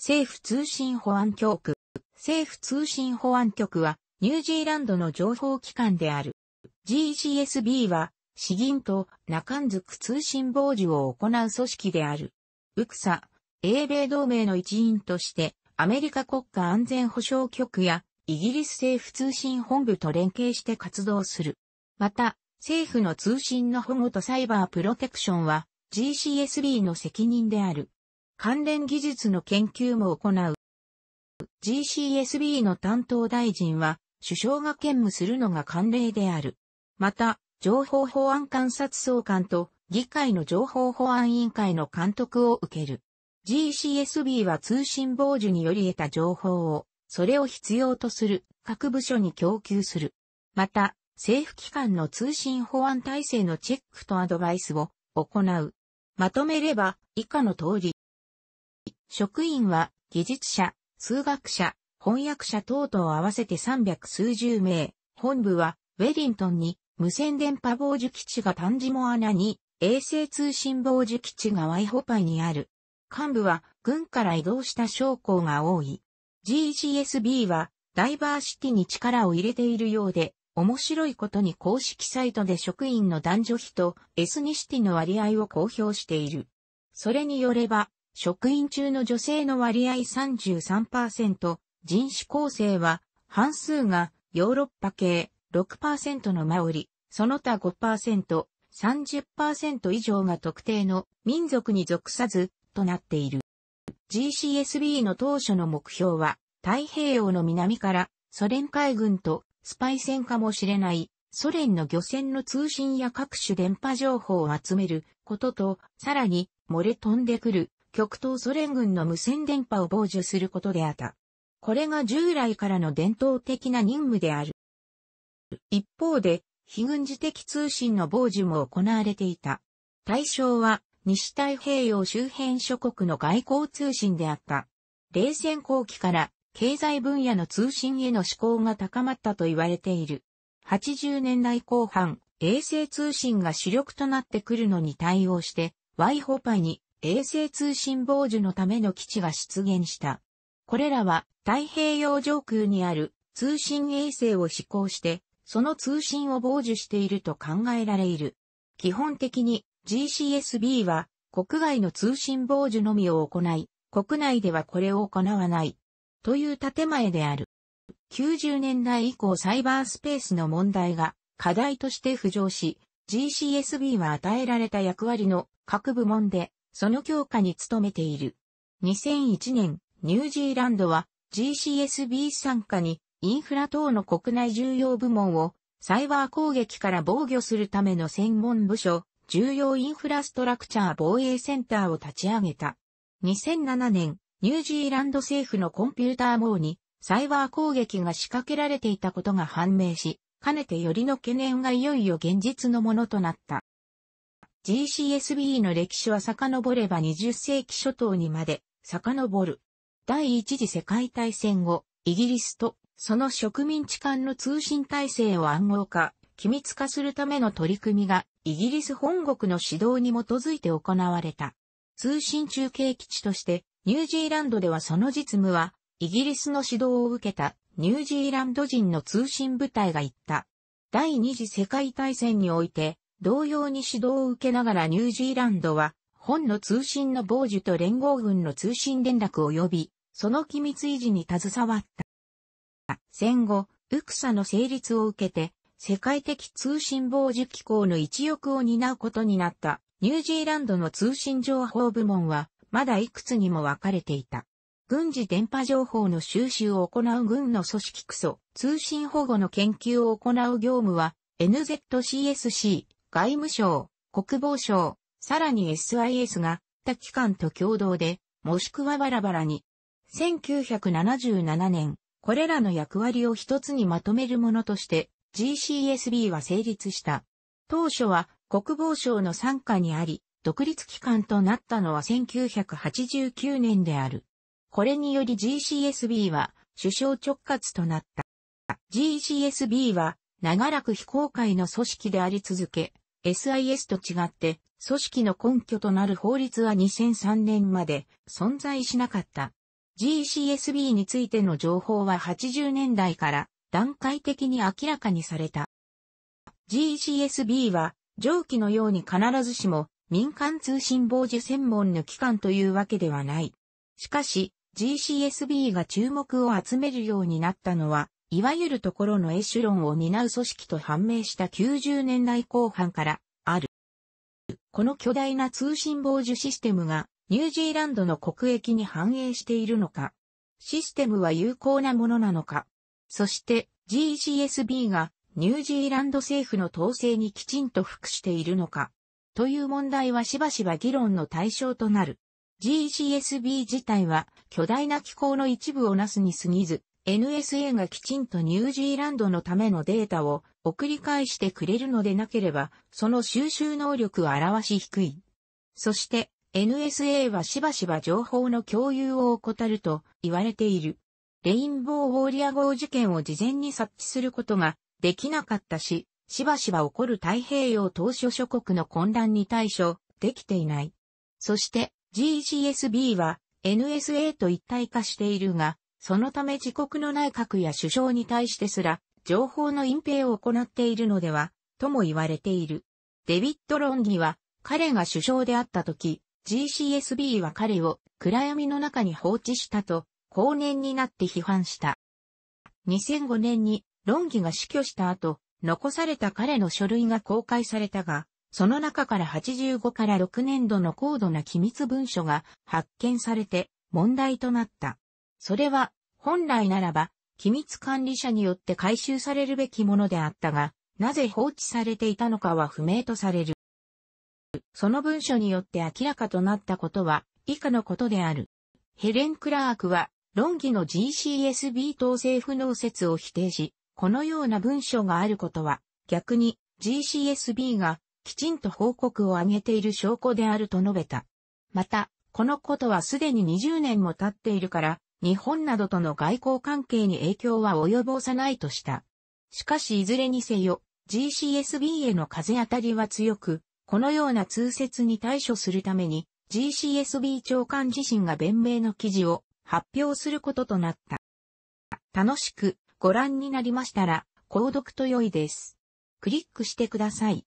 政府通信保安局。政府通信保安局はニュージーランドの情報機関である。GCSB は、市銀と中んずく通信傍受を行う組織である。ウクサ、英米同盟の一員として、アメリカ国家安全保障局やイギリス政府通信本部と連携して活動する。また、政府の通信の保護とサイバープロテクションは GCSB の責任である。関連技術の研究も行う。GCSB の担当大臣は、首相が兼務するのが慣例である。また、情報保安監察総監と議会の情報保安委員会の監督を受ける。GCSB は通信傍受により得た情報を、それを必要とする各部署に供給する。また、政府機関の通信保安体制のチェックとアドバイスを行う。まとめれば、以下の通り、職員は、技術者、数学者、翻訳者等々合わせて300数十名。本部は、ウェリントンに、無線電波防受基地がンジモアナに、衛星通信防受基地がワイホパイにある。幹部は、軍から移動した将校が多い。GCSB は、ダイバーシティに力を入れているようで、面白いことに公式サイトで職員の男女比とエスニシティの割合を公表している。それによれば、職員中の女性の割合33%、人種構成は、半数がヨーロッパ系6%のマオリ、その他5%、30%以上が特定の民族に属さず、となっている。GCSB の当初の目標は、太平洋の南からソ連海軍とスパイ船かもしれないソ連の漁船の通信や各種電波情報を集めることと、さらに漏れ飛んでくる極東ソ連軍の無線電波を傍受することであった。これが従来からの伝統的な任務である。一方で、非軍事的通信の傍受も行われていた。対象は、西太平洋周辺諸国の外交通信であった。冷戦後期から経済分野の通信への志向が高まったと言われている。80年代後半、衛星通信が主力となってくるのに対応して、ワイホパに衛星通信傍受のための基地が出現した。これらは太平洋上空にある通信衛星を試行して、その通信を傍受していると考えられる。基本的に GCSB は国外の通信傍受のみを行い、国内ではこれを行わない。という建前である。90年代以降サイバースペースの問題が課題として浮上し、GCSB は与えられた役割の各部門でその強化に努めている。2001年、ニュージーランドは GCSB 参加にインフラ等の国内重要部門をサイバー攻撃から防御するための専門部署、重要インフラストラクチャー防衛センターを立ち上げた。2007年、ニュージーランド政府のコンピューター網にサイバー攻撃が仕掛けられていたことが判明し、かねてよりの懸念がいよいよ現実のものとなった。GCSB の歴史は遡れば20世紀初頭にまで遡る。第一次世界大戦後、イギリスとその植民地間の通信体制を暗号化、機密化するための取り組みがイギリス本国の指導に基づいて行われた。通信中継基地としてニュージーランドではその実務はイギリスの指導を受けたニュージーランド人の通信部隊が行った。第二次世界大戦において同様に指導を受けながらニュージーランドは、本の通信の傍受と連合軍の通信連絡及び、その機密維持に携わった。戦後、ウクサの成立を受けて、世界的通信傍受機構の一翼を担うことになったニュージーランドの通信情報部門は、まだいくつにも分かれていた。軍事電波情報の収集を行う軍の組織クソ、通信保護の研究を行う業務は、NZCSC、外務省、国防省、さらに SIS が他機関と共同で、もしくはバラバラに。1977年、これらの役割を一つにまとめるものとして GCSB は成立した。当初は国防省の参加にあり、独立機関となったのは1989年である。これにより GCSB は首相直轄となった。GCSB は長らく非公開の組織であり続け、SIS と違って、組織の根拠となる法律は2003年まで存在しなかった。GCSB についての情報は80年代から段階的に明らかにされた。GCSB は上記のように必ずしも民間通信傍受専門の機関というわけではない。しかし GCSB が注目を集めるようになったのはいわゆるところのエシュロンを担う組織と判明した90年代後半から、ある。この巨大な通信傍受システムが、ニュージーランドの国益に反映しているのか、システムは有効なものなのか、そして GCSB がニュージーランド政府の統制にきちんと服しているのか、という問題はしばしば議論の対象となる。GCSB 自体は巨大な機構の一部をなすに過ぎず、NSA がきちんとニュージーランドのためのデータを送り返してくれるのでなければ、その収集能力を表し低い。そして、NSA はしばしば情報の共有を怠ると言われている。レインボーウォーリア号事件を事前に察知することができなかったし、しばしば起こる太平洋島諸諸国の混乱に対処できていない。そして GCSB は NSA と一体化しているが、そのため自国の内閣や首相に対してすら、情報の隠蔽を行っているのでは、とも言われている。デビッド・ロンギは、彼が首相であった時、GCSB は彼を暗闇の中に放置したと、後年になって批判した。2005年にロンギが死去した後、残された彼の書類が公開されたが、その中から85から6年度の高度な機密文書が発見されて問題となった。それは、本来ならば、機密管理者によって回収されるべきものであったが、なぜ放置されていたのかは不明とされる。その文書によって明らかとなったことは、以下のことである。ヘレン・クラークは、論議の GCSB 統制不能説を否定し、このような文書があることは、逆に GCSB がきちんと報告を上げている証拠であると述べた。また、このことはすでに20年も経っているから、日本などとの外交関係に影響は及ぼさないとした。しかしいずれにせよ、GCSB への風当たりは強く、このような通説に対処するために、GCSB 長官自身が弁明の記事を発表することとなった。楽しくご覧になりましたら、購読と良いです。クリックしてください。